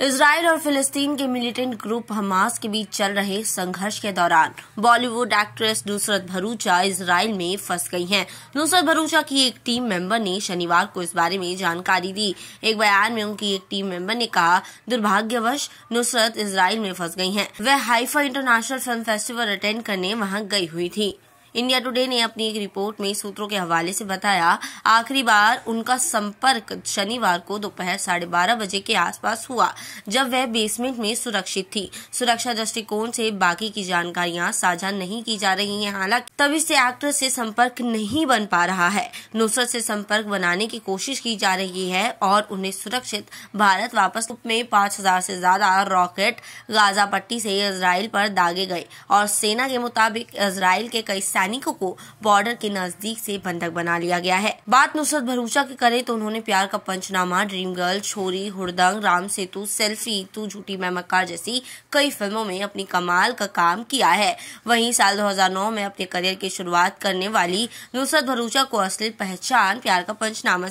Israel और फिलिस्तीन के मिलिटेंट ग्रुप हमास के बीच चल रहे संघर्ष के दौरान Bollywood actress Nusrat Bharucha Israel में फंस गई हैं। नुसरत भरूचा की एक टीम मेंबर ने शनिवार को इस बारे में जानकारी दी एक बयान में उनकी एक टीम मेंबर ने कहा दुर्भाग्यवश नुसरत इसराइल में फंस गई हैं। वह Haifa international film festival attend करने वहाँ गयी हुई थी इंडिया टुडे ने अपनी एक रिपोर्ट में सूत्रों के हवाले से बताया आखिरी बार उनका संपर्क शनिवार को दोपहर साढ़े बारह बजे के आसपास हुआ जब वह बेसमेंट में सुरक्षित थी सुरक्षा दृष्टिकोण से बाकी की जानकारियां साझा नहीं की जा रही हैं हालांकि तभी से एक्ट्रेस से संपर्क नहीं बन पा रहा है नुसरत से संपर्क बनाने की कोशिश की जा रही है और उन्हें सुरक्षित भारत वापस में पाँच हजार से ज्यादा रॉकेट गाजा पट्टी से इसराइल पर दागे गए और सेना के मुताबिक इसराइल के कई सैनिकों को बॉर्डर के नजदीक से बंधक बना लिया गया है बात नुसरत भरूचा की करे तो उन्होंने प्यार का पंचनामा ड्रीम गर्ल छोरी हुड़दंग राम सेतु सेल्फी तू झूठी मैं मक्का जैसी कई फिल्मों में अपनी कमाल का काम किया है वही साल दो में अपने करियर की शुरुआत करने वाली नुसरत भरूचा को असली पहचान प्यार का पंचनामा